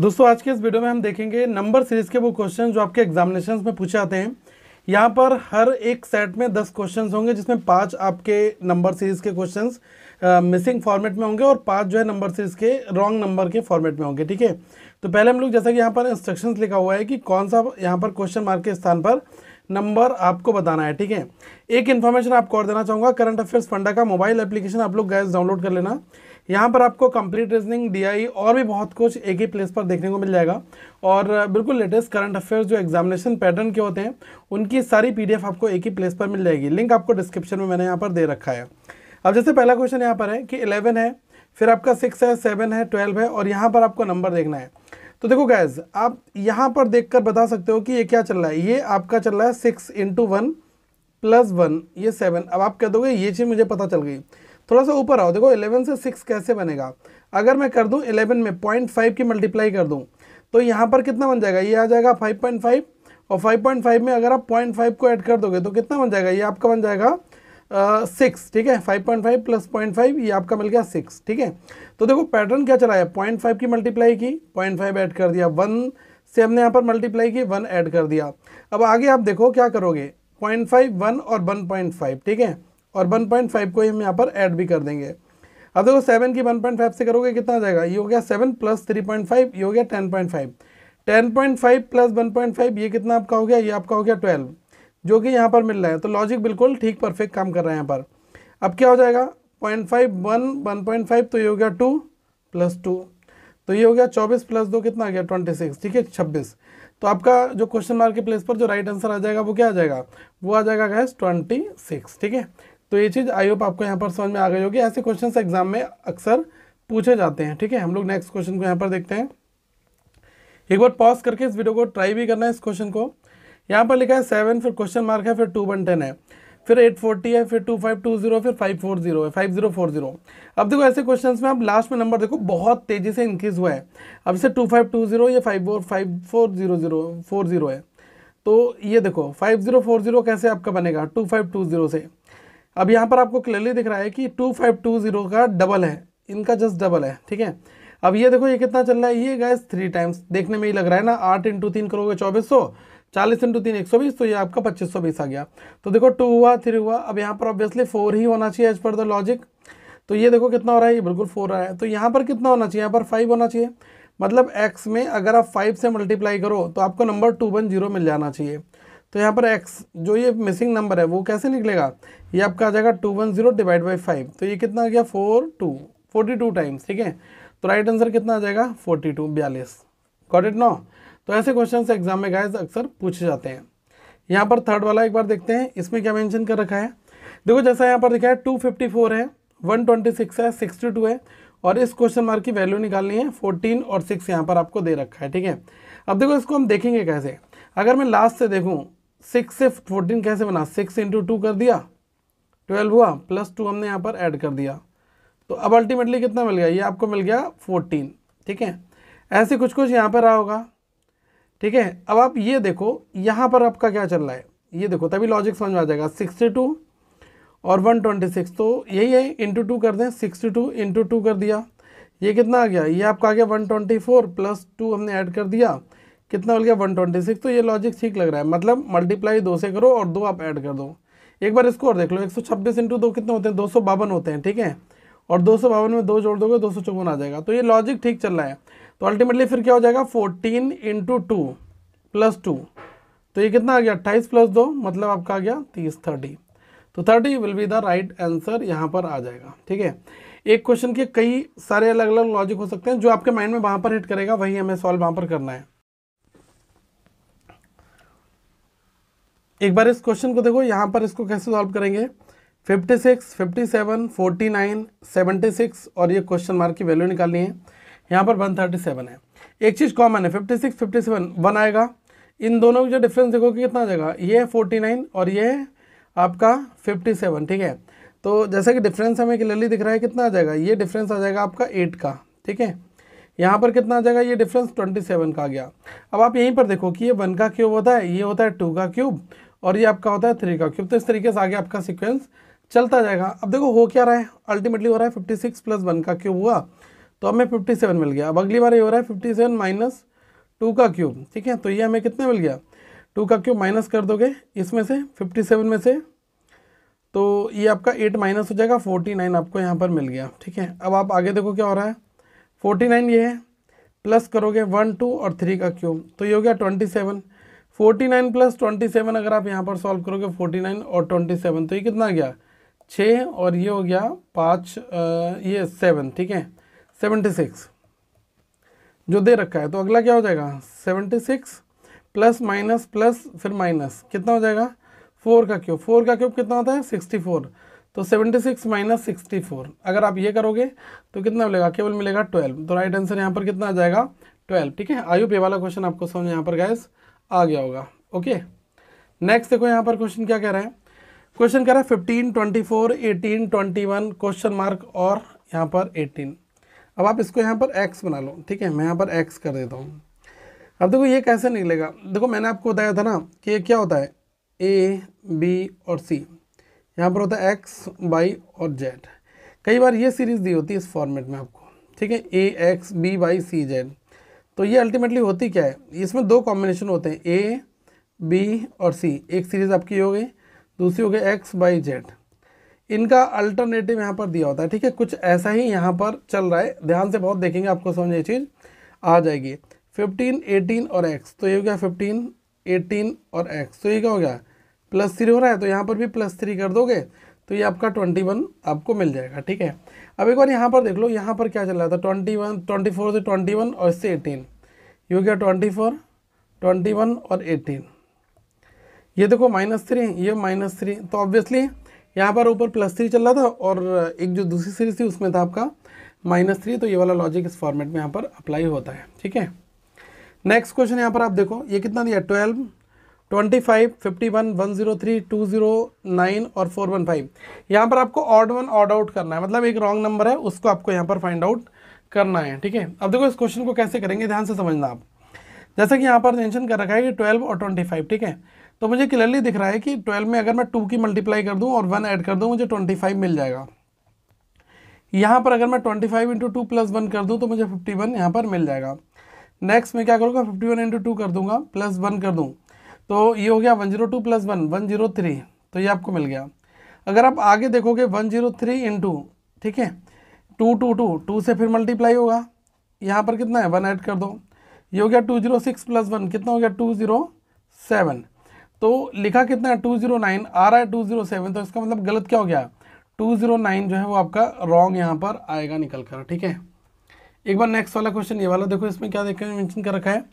दोस्तों आज के इस वीडियो में हम देखेंगे नंबर सीरीज के वो क्वेश्चन जो आपके एग्जामिनेशन में पूछे आते हैं यहाँ पर हर एक सेट में दस क्वेश्चन होंगे जिसमें पाँच आपके नंबर सीरीज के क्वेश्चन मिसिंग फॉर्मेट में होंगे और पाँच जो है नंबर सीरीज के रॉन्ग नंबर के फॉर्मेट में होंगे ठीक है तो पहले हम लोग जैसा कि यहाँ पर इंस्ट्रक्शंस लिखा हुआ है कि कौन सा यहाँ पर क्वेश्चन मार्क के स्थान पर नंबर आपको बताना है ठीक है एक इन्फॉर्मेशन आपको और देना चाहूँगा करंट अफेयर्स फंडा का मोबाइल एप्लीकेशन आप लोग गैस डाउनलोड कर लेना यहाँ पर आपको कंप्लीट रीजनिंग डीआई और भी बहुत कुछ एक ही प्लेस पर देखने को मिल जाएगा और बिल्कुल लेटेस्ट करंट अफेयर्स जो एग्जामिनेशन पैटर्न के होते हैं उनकी सारी पीडीएफ आपको एक ही प्लेस पर मिल जाएगी लिंक आपको डिस्क्रिप्शन में मैंने यहाँ पर दे रखा है अब जैसे पहला क्वेश्चन यहाँ पर है कि इलेवन है फिर आपका सिक्स है सेवन है ट्वेल्व है और यहाँ पर आपको नंबर देखना है तो देखो गैज आप यहाँ पर देख बता सकते हो कि ये क्या चल रहा है ये आपका चल रहा है six into one plus one ये सेवन अब आप कह दोगे ये चीज़ मुझे पता चल गई थोड़ा सा ऊपर आओ देखो 11 से 6 कैसे बनेगा अगर मैं कर दूं 11 में 0.5 की मल्टीप्लाई कर दूं तो यहाँ पर कितना बन जाएगा ये आ जाएगा 5.5 और 5.5 में अगर आप 0.5 को ऐड कर दोगे तो कितना बन जाएगा ये आपका बन जाएगा सिक्स ठीक है five point five plus point five ये आपका मिल गया सिक्स ठीक है तो देखो पैटर्न क्या चलाया पॉइंट फाइव की मल्टीप्लाई की पॉइंट फाइव ऐड कर दिया वन से हमने यहाँ पर मल्टीप्लाई की वन ऐड कर दिया अब आगे आप देखो क्या करोगे पॉइंट फाइव वन और वन पॉइंट फाइव ठीक है और 1.5 को हम यहाँ पर ऐड भी कर देंगे अब देखो सेवन की 1.5 से करोगे कितना आ जाएगा ये हो गया seven plus three point five ये हो गया ten point five ten point five plus one point five ये कितना आपका हो गया ये आपका हो गया ट्वेल्व जो कि यहाँ पर मिल रहा है तो लॉजिक बिल्कुल ठीक परफेक्ट काम कर रहा है यहाँ पर अब क्या हो जाएगा point five one one point five तो ये हो गया टू प्लस टू तो ये हो गया चौबीस प्लस दो कितना आ गया ट्वेंटी सिक्स ठीक है छब्बीस तो आपका जो क्वेश्चन मार्क के प्लेस पर जो राइट आंसर आ जाएगा वो क्या आ जाएगा वो आ जाएगा गैस ट्वेंटी सिक्स ठीक है तो ये चीज़ आई होप आपको यहाँ पर समझ में आ गई होगी ऐसे क्वेश्चन एग्जाम में अक्सर पूछे जाते हैं ठीक है हम लोग नेक्स्ट क्वेश्चन को यहाँ पर देखते हैं एक बार पॉज करके इस वीडियो को ट्राई भी करना है इस क्वेश्चन को यहाँ पर लिखा है सेवन फिर क्वेश्चन मार्क है फिर टू वन टेन है फिर एट फोर्टी है फिर टू फाइव टू जीरो फिर फाइव फोर जीरो है फाइव जीरो फोर जीरो अब देखो ऐसे क्वेश्चंस में आप लास्ट में नंबर देखो बहुत तेज़ी से इंक्रीज हुआ है अब इसे टू फाइव टू जीरो या five five four zero zero four zero है तो ये देखो फाइव जीरो फोर जीरो कैसे आपका बनेगा टू फाइव टू जीरो से अब यहाँ पर आपको क्लियरली दिख रहा है कि टू फाइव टू ज़ीरो का डबल है इनका जस्ट डबल है ठीक है अब ये देखो ये कितना चल रहा है ये गैस थ्री टाइम्स देखने में ही लग रहा है ना आठ इंटू तीन करोगे चौबीस सौ चालीस इंटू तीन एक सौ बीस तो ये आपका पच्चीस सौ बीस आ गया तो देखो टू हुआ थ्री हुआ अब यहाँ पर ऑब्वियसली फोर ही होना चाहिए एज पर द लॉजिक तो ये देखो कितना हो रहा है ये बिल्कुल फोर आ रहा है तो यहाँ पर कितना होना चाहिए यहाँ पर फाइव होना चाहिए मतलब एक्स में अगर आप फाइव से मल्टीप्लाई करो तो आपको नंबर टू वन जीरो मिल जाना चाहिए तो यहाँ पर एक्स जो ये मिसिंग नंबर है वो कैसे निकलेगा ये आपका आ जाएगा two one zero divide by five तो ये कितना आ गया four two forty two times ठीक है तो राइट आंसर कितना आ जाएगा फोर्टी टू बयालीस गॉट इट नो तो ऐसे क्वेश्चन एग्जाम में गाइज अक्सर पूछे जाते हैं यहाँ पर थर्ड वाला एक बार देखते हैं इसमें क्या मैंशन कर रखा है देखो जैसा यहाँ पर लिखा है टू फिफ्टी फोर है वन ट्वेंटी सिक्स है सिक्सटी टू है और इस क्वेश्चन मार्क की वैल्यू निकालनी है फोर्टीन और सिक्स यहाँ पर आपको दे रखा है ठीक है अब देखो इसको हम देखेंगे कैसे अगर मैं लास्ट से देखूँ सिक्स से फोर्टीन कैसे बना सिक्स इंटू टू कर दिया ट्वेल्व हुआ प्लस टू हमने यहाँ पर ऐड कर दिया तो अब अल्टीमेटली कितना मिल गया ये आपको मिल गया फोर्टीन ठीक है ऐसे कुछ कुछ यहाँ पर रहा होगा ठीक है अब आप ये देखो यहाँ पर आपका क्या चल रहा है ये देखो तभी लॉजिक समझ में आ जाएगा सिक्सटी टू और वन ट्वेंटी सिक्स तो यही है इंटू टू कर दें सिक्सटी टू इंटू टू कर दिया ये कितना आ गया ये आपका आ गया one twenty four plus two हमने ऐड कर दिया कितना बोल गया वन ट्वेंटी सिक्स तो ये लॉजिक ठीक लग रहा है मतलब मल्टीप्लाई दो से करो और दो आप ऐड कर दो एक बार इसको और देख लो एक सौ छब्बीस इंटू दो कितने होते हैं दो सौ बावन होते हैं ठीक है और दो सौ बावन में दो जोड़ दोगे दो सौ चौवन आ जाएगा तो ये लॉजिक ठीक चल रहा है तो अल्टीमेटली फिर क्या हो जाएगा fourteen into two plus two तो ये कितना आ गया अट्ठाईस प्लस दो मतलब आपका आ गया तीस थर्टी तो thirty will be the right answer यहाँ पर आ जाएगा ठीक है एक क्वेश्चन के कई सारे अलग अलग लॉजिक हो सकते हैं जो आपके माइंड में वहाँ पर हिट करेगा वही हमें सॉल्व वहाँ पर करना है एक बार इस क्वेश्चन को देखो यहाँ पर इसको कैसे सॉल्व करेंगे 56, 57, 49, 76 और ये क्वेश्चन मार्क की वैल्यू निकालनी है यहाँ पर 137 है एक चीज़ कॉमन है 56, 57 वन आएगा इन दोनों की जो डिफरेंस देखो कि कितना आ जाएगा ये है 49 और ये है आपका 57 ठीक है तो जैसा कि डिफरेंस हमें क्लियरली दिख रहा है कितना आ जाएगा ये डिफरेंस आ जाएगा आपका एट का ठीक है यहाँ पर कितना आ जाएगा ये डिफरेंस ट्वेंटी सेवन का आ गया अब आप यहीं पर देखो कि ये वन का क्यूब होता है ये होता है टू का क्यूब और ये आपका होता है थ्री का क्यूब तो इस तरीके से आगे आपका सिक्वेंस चलता जाएगा अब देखो हो क्या रहा है अल्टीमेटली हो रहा है फिफ्टी सिक्स प्लस वन का क्यूब हुआ तो हमें फिफ्टी सेवन मिल गया अब अगली बार ये हो रहा है फिफ्टी सेवन माइनस टू का क्यूब ठीक है तो ये हमें कितना मिल गया टू का क्यूब माइनस कर दोगे इसमें से फिफ्टी सेवन में से तो ये आपका एट माइनस हो जाएगा फोर्टी नाइन आपको यहाँ पर मिल गया ठीक है अब आप आगे देखो क्या हो रहा है फोर्टी नाइन ये है प्लस करोगे वन टू और थ्री का क्यूब तो ये हो गया twenty seven forty nine plus twenty seven अगर आप यहाँ पर सॉल्व करोगे फोर्टी नाइन और ट्वेंटी सेवन तो ये कितना गया छः और ये हो गया पाँच ये सेवन ठीक है सेवेंटी सिक्स जो दे रखा है तो अगला क्या हो जाएगा seventy six plus minus plus फिर माइनस कितना हो जाएगा फोर का क्यूब फोर का क्यूब कितना होता है सिक्सटी फोर तो seventy six minus sixty four अगर आप ये करोगे तो कितना मिलेगा केवल मिलेगा ट्वेल्व तो राइट आंसर यहाँ पर कितना आ जाएगा ट्वेल्व ठीक है आयु पे वाला क्वेश्चन आपको समझ यहाँ पर गैस आ गया होगा ओके नेक्स्ट देखो यहाँ पर क्वेश्चन क्या कह रहे हैं क्वेश्चन कह रहा है fifteen twenty four eighteen twenty one question mark और यहाँ पर एटीन अब आप इसको यहाँ पर एक्स बना लो ठीक है मैं यहाँ पर एक्स कर देता हूँ अब देखो ये कैसे निकलेगा देखो मैंने आपको बताया था ना कि ये क्या होता है ए बी और सी यहाँ पर होता है एक्स बाई और जेड कई बार ये सीरीज़ दी होती है इस फॉर्मेट में आपको ठीक है A X B by C Z तो ये अल्टीमेटली होती क्या है इसमें दो कॉम्बिनेशन होते हैं ए बी और सी एक सीरीज़ आपकी हो गई दूसरी हो गई एक्स बाई जेड इनका अल्टरनेटिव यहाँ पर दिया होता है ठीक है कुछ ऐसा ही यहाँ पर चल रहा है ध्यान से बहुत देखेंगे आपको समझ ये चीज़ आ जाएगी फिफ्टीन एटीन और एक्स तो ये हो गया फिफ्टीन एटीन और एक्स तो ये क्या हो गया प्लस थ्री हो रहा है तो यहाँ पर भी प्लस थ्री कर दोगे तो ये आपका ट्वेंटी वन आपको मिल जाएगा ठीक है अब एक बार यहाँ पर देख लो यहाँ पर क्या चल रहा था ट्वेंटी वन ट्वेंटी फोर से ट्वेंटी वन और इससे एटीन ये हो गया ट्वेंटी फोर ट्वेंटी वन और एटीन ये देखो माइनस थ्री ये माइनस थ्री तो ऑब्वियसली यहाँ पर ऊपर प्लस थ्री चल रहा था और एक जो दूसरी सीरीज थी उसमें था आपका माइनस थ्री तो ये वाला लॉजिक इस फॉर्मेट में यहाँ पर अप्लाई होता है ठीक है नेक्स्ट क्वेश्चन यहाँ पर आप देखो ये कितना दिया twelve twenty five fifty one one zero three two zero nine और फोर वन फाइव यहाँ पर आपको ऑड वन ऑड आउट करना है मतलब एक रॉन्ग नंबर है उसको आपको यहाँ पर फाइंड आउट करना है ठीक है अब देखो इस क्वेश्चन को कैसे करेंगे ध्यान से समझना आप जैसे कि यहाँ पर मेंशन कर रखा है कि ट्वेल्व और ट्वेंटी फाइव ठीक है तो मुझे क्लियरली दिख रहा है कि ट्वेल्व में अगर मैं टू की मल्टीप्लाई कर दूँ और वन ऐड कर दूँ मुझे ट्वेंटी फाइव मिल जाएगा यहाँ पर अगर मैं twenty five into two plus one कर दूँ तो मुझे फिफ्टी वन यहाँ पर मिल जाएगा नेक्स्ट मैं क्या करूँगा फिफ्टी वन इंटू टू कर दूँगा प्लस वन कर दूँ तो ये हो गया one zero two plus one one zero three तो ये आपको मिल गया अगर आप आगे देखोगे one zero three into ठीक है टू टू टू टू से फिर मल्टीप्लाई होगा यहाँ पर कितना है वन ऐड कर दो ये हो गया two zero six plus one कितना हो गया टू जीरो सेवन तो लिखा कितना है टू जीरो नाइन आ रहा है टू जीरो सेवन तो इसका मतलब गलत क्या हो गया टू जीरो नाइन जो है वो आपका रॉन्ग यहाँ पर आएगा निकल कर ठीक है एक बार नेक्स्ट वाला क्वेश्चन ये वाला देखो इसमें क्या देखें मैंशन कर रखा है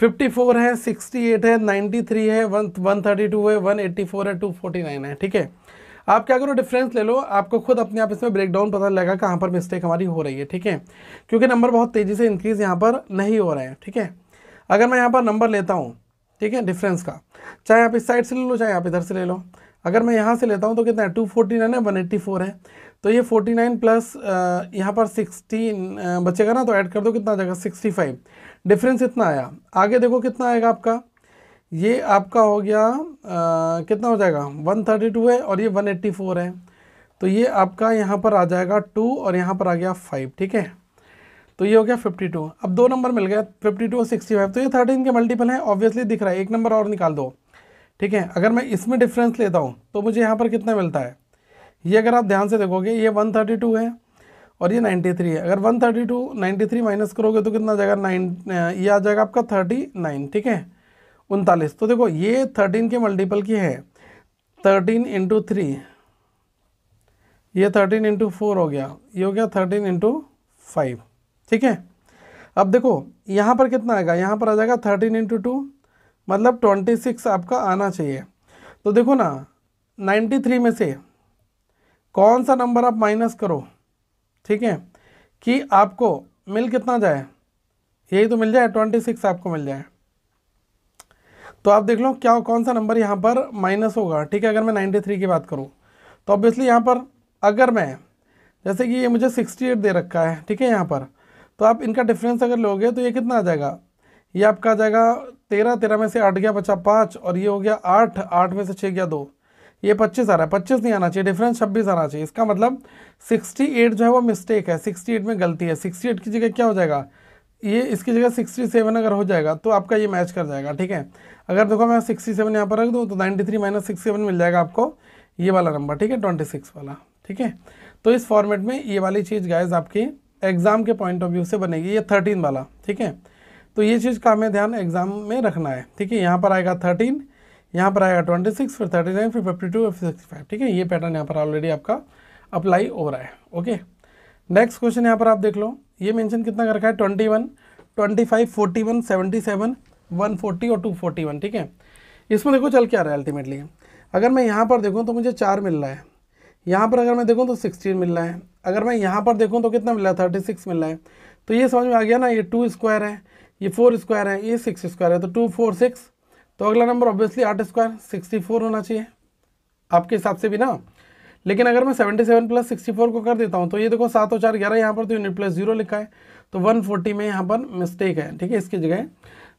54 है 68 है 93 है 132 है 184 है 249 है ठीक है आप क्या करो डिफरेंस ले लो आपको खुद अपने आप इसमें ब्रेक डाउन पता लगेगा कहाँ पर मिस्टेक हमारी हो रही है ठीक है क्योंकि नंबर बहुत तेज़ी से इंक्रीज़ यहाँ पर नहीं हो रहे हैं ठीक है अगर मैं यहाँ पर नंबर लेता हूँ ठीक है डिफरेंस का चाहे आप इस साइड से ले लो चाहे आप इधर से ले लो अगर मैं यहाँ से लेता हूँ तो कितना है टू फोर्टी नाइन है वन एट्टी फोर है तो ये फोर्टी नाइन प्लस यहाँ पर सिक्सटी बचेगा ना तो ऐड कर दो कितना आ जाएगा सिक्सटी फाइव डिफरेंस इतना आया आगे देखो कितना आएगा आपका ये आपका हो गया आ, कितना हो जाएगा 132 है और ये 184 है तो ये आपका यहाँ पर आ जाएगा टू और यहाँ पर आ गया फाइव ठीक है तो ये हो गया 52 अब दो नंबर मिल गया 52 और 65 तो ये 13 के मल्टीपल हैं ऑब्वियसली दिख रहा है एक नंबर और निकाल दो ठीक है अगर मैं इसमें डिफरेंस लेता हूँ तो मुझे यहाँ पर कितना मिलता है ये अगर आप ध्यान से देखोगे ये टू है और ये 93 है अगर 132 93 माइनस करोगे तो कितना आ जाएगा नाइन ये आ जाएगा आपका 39 ठीक है उनतालीस तो देखो ये 13 के मल्टीपल की है 13 इंटू थ्री ये 13 इंटू फोर हो गया ये हो गया 13 इंटू फाइव ठीक है अब देखो यहाँ पर कितना आएगा यहाँ पर आ जाएगा 13 इंटू टू मतलब 26 आपका आना चाहिए तो देखो ना 93 में से कौन सा नंबर आप माइनस करो ठीक है कि आपको मिल कितना जाए यही तो मिल जाए ट्वेंटी सिक्स आपको मिल जाए तो आप देख लो क्या कौन सा नंबर यहाँ पर माइनस होगा ठीक है अगर मैं नाइन्टी थ्री की बात करूँ तो ऑब्वियसली यहाँ पर अगर मैं जैसे कि ये मुझे सिक्सटी एट दे रखा है ठीक है यहाँ पर तो आप इनका डिफरेंस अगर लोगे तो ये कितना आ जाएगा ये आपका आ जाएगा तेरह तेरह में से आठ गया बचा पाँच और ये हो गया आठ आठ में से छः गया दो ये पच्चीस आ रहा है पच्चीस नहीं आना चाहिए डिफरेंस छब्बीस आना चाहिए इसका मतलब सिक्सटी एट जो है वो मिस्टेक है सिक्सटी एट में गलती है सिक्सटी एट की जगह क्या हो जाएगा ये इसकी जगह सिक्सटी सेवन अगर हो जाएगा तो आपका ये मैच कर जाएगा ठीक है अगर देखो मैं सिक्सटी सेवन यहाँ पर रख दूँ तो ninety three minus six seven मिल जाएगा आपको ये वाला नंबर ठीक है ट्वेंटी सिक्स वाला ठीक है तो इस फॉर्मेट में ये वाली चीज़ गायज आपकी एग्ज़ाम के पॉइंट ऑफ व्यू से बनेगी ये थर्टीन वाला ठीक है तो ये चीज़ का हमें ध्यान एग्ज़ाम में रखना है ठीक है यहाँ पर आएगा थर्टीन यहाँ पर आएगा ट्वेंटी सिक्स फिर थर्टी नाइन फिर फिफ्टी टू फिर सिक्सटी फाइव ठीक है ये पैटर्न यहाँ पर ऑलरेडी आपका अप्लाई हो रहा है ओके नेक्स्ट क्वेश्चन यहाँ पर आप देख लो ये मेंशन कितना कर रखा है twenty one twenty five forty one seventy seven one forty और टू फोर्टी वन ठीक है इसमें देखो चल क्या रहा है अल्टीमेटली अगर मैं यहाँ पर देखूँ तो मुझे चार मिल रहा है यहाँ पर अगर मैं देखूँ तो सिक्सटीन मिल रहा है अगर मैं यहाँ पर देखूँ तो कितना मिल रहा है थर्टी सिक्स मिल रहा है तो ये समझ में आ गया ना ये टू स्क्वायर है ये फोर स्क्वायर है ये सिक्स स्क्वायर है तो टू फोर सिक्स तो अगला नंबर ऑब्वियसली आठ स्क्वायर सिक्सटी फोर होना चाहिए आपके हिसाब से भी ना लेकिन अगर मैं seventy seven plus sixty four को कर देता हूँ तो ये देखो सात और चार ग्यारह यहाँ पर तो यूनिट प्लस जीरो लिखा है तो वन फोर्टी में यहाँ पर मिस्टेक है ठीक है इसकी जगह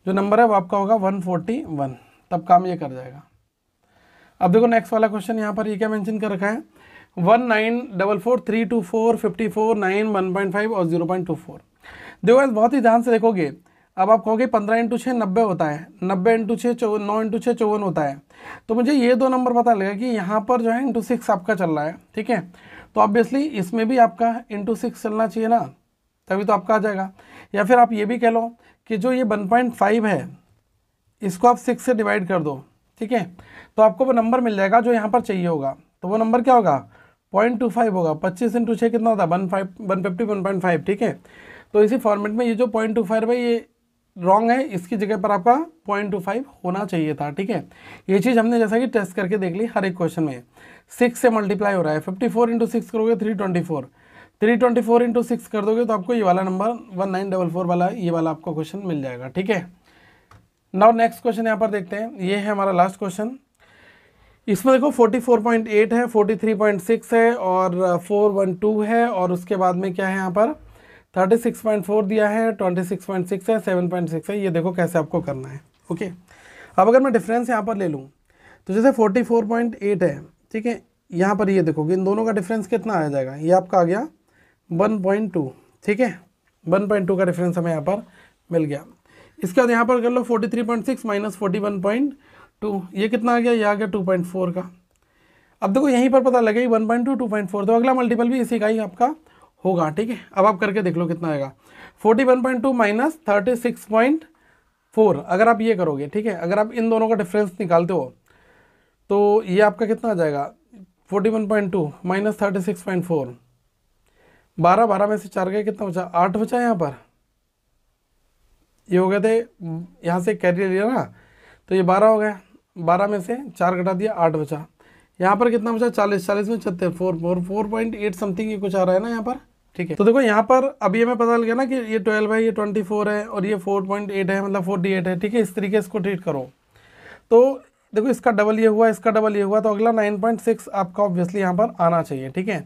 जो नंबर है वो आपका होगा वन फोर्टी वन तब काम ये कर जाएगा अब देखो नेक्स्ट वाला क्वेश्चन यहाँ पर ये क्या मैंशन कर रखा है one nine double four three two four fifty four nine one point five और जीरो पॉइंट टू फोर देखो बहुत ही ध्यान से देखोगे अब आप कहोगे पंद्रह इंटू छः नब्बे होता है नब्बे इंटू छः चौवन नौ इंटू छः चौवन होता है तो मुझे ये दो नंबर पता लगेगा कि यहाँ पर जो है इंटू सिक्स आपका चल रहा है ठीक है तो ऑब्वियसली इसमें भी आपका इंटू सिक्स चलना चाहिए ना तभी तो आपका आ जाएगा या फिर आप ये भी कह लो कि जो ये वन पॉइंट फाइव है इसको आप सिक्स से डिवाइड कर दो ठीक है तो आपको वो नंबर मिल जाएगा जो यहाँ पर चाहिए होगा तो वो नंबर क्या होगा पॉइंट टू फाइव होगा पच्चीस इंटू छः कितना होता है one five one fifty one point five ठीक है तो इसी फॉर्मेट में ये जो पॉइंट टू फाइव है ये रॉन्ग है इसकी जगह पर आपका पॉइंट टू फाइव होना चाहिए था ठीक है ये चीज़ हमने जैसा कि टेस्ट करके देख ली हर एक क्वेश्चन में सिक्स से मल्टीप्लाई हो रहा है फिफ्टी फोर इंटू सिक्स करोगे three twenty four three twenty four into six कर दोगे तो आपको ये वाला number one nine double four वाला ये वाला आपको क्वेश्चन मिल जाएगा ठीक है नाउ नेक्स्ट क्वेश्चन यहाँ पर देखते हैं ये है हमारा लास्ट क्वेश्चन इसमें देखो एट है सिक्स है और टू uh, है और उसके बाद में क्या है यहाँ पर थर्टी सिक्स पॉइंट फोर दिया है ट्वेंटी सिक्स पॉइंट सिक्स है सेवन पॉइंट सिक्स है ये देखो कैसे आपको करना है ओके अब अगर मैं डिफरेंस यहाँ पर ले लूँ तो जैसे फोर्टी फोर पॉइंट एट है ठीक है यहाँ पर ये देखोगे इन दोनों का डिफरेंस कितना आ जाएगा ये आपका आ गया वन पॉइंट टू ठीक है वन पॉइंट टू का डिफरेंस हमें यहाँ पर मिल गया इसके बाद यहाँ पर कर लो forty three point six minus forty one point two ये कितना आ गया ये आ गया टू पॉइंट फोर का अब देखो यहीं पर पता लगे one point two two point four तो अगला मल्टीपल भी इसी का ही आपका होगा ठीक है अब आप करके देख लो कितना आएगा forty one point two minus thirty six point four अगर आप ये करोगे ठीक है अगर आप इन दोनों का डिफरेंस निकालते हो तो ये आपका कितना आ जाएगा forty one point two minus thirty six point four बारह बारह में से चार गए कितना बचा आठ बचा यहाँ पर ये हो गए थे यहाँ से कैरी लिया ना तो ये बारह हो गया बारह में से चार घटा दिया आठ बचा यहाँ पर कितना बचा चालीस चालीस में छत्तीस four four four point eight something ये कुछ आ रहा है ना यहाँ पर ठीक है तो देखो यहाँ पर अभी हमें पता लग गया ना कि ये ट्वेल्व है ये ट्वेंटी फोर है और ये फोर पॉइंट एट है मतलब फोर्टी एट है ठीक है इस तरीके इसको ट्रीट करो तो देखो इसका डबल ये हुआ इसका डबल ये हुआ तो अगला 9.6 आपका ऑब्वियसली यहाँ पर आना चाहिए ठीक है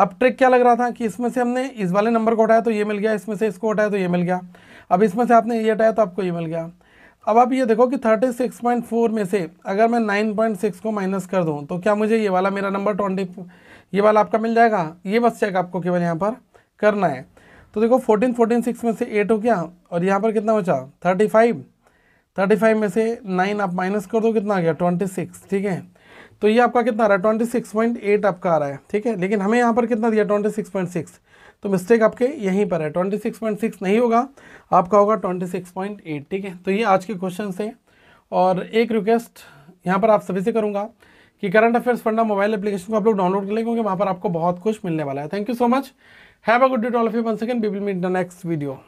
अब ट्रिक क्या लग रहा था कि इसमें से हमने इस वाले नंबर को हटाया तो ये मिल गया इसमें से इसको हटाया तो ये मिल गया अब इसमें से आपने ये हटाया तो आपको ये मिल गया अब आप ये देखो कि 36.4 में से अगर मैं 9.6 को माइनस कर दूँ तो क्या मुझे ये वाला मेरा नंबर ट्वेंटी ये वाला आपका मिल जाएगा ये बस चेक आपको केवल यहाँ पर करना है तो देखो फोर्टीन फोर्टीन सिक्स में से एट हो गया और यहाँ पर कितना बचा थर्टी फाइव थर्टी फाइव में से नाइन आप माइनस कर दो कितना आ गया ट्वेंटी सिक्स ठीक है तो ये आपका कितना आ रहा है ट्वेंटी सिक्स पॉइंट एट आपका आ रहा है ठीक है लेकिन हमें यहाँ पर कितना दिया ट्वेंटी सिक्स पॉइंट सिक्स तो मिस्टेक आपके यहीं पर है ट्वेंटी सिक्स पॉइंट सिक्स नहीं होगा आपका होगा ट्वेंटी सिक्स पॉइंट एट ठीक है तो ये आज के क्वेश्चन से और एक रिक्वेस्ट यहाँ पर आप सभी से करूँगा कि current affairs funda mobile application को आप लोग डाउनलोड कर लें क्योंकि वहाँ पर आपको बहुत कुछ मिलने वाला है thank you so much Have a good day to all of you once again. We will meet in the next video.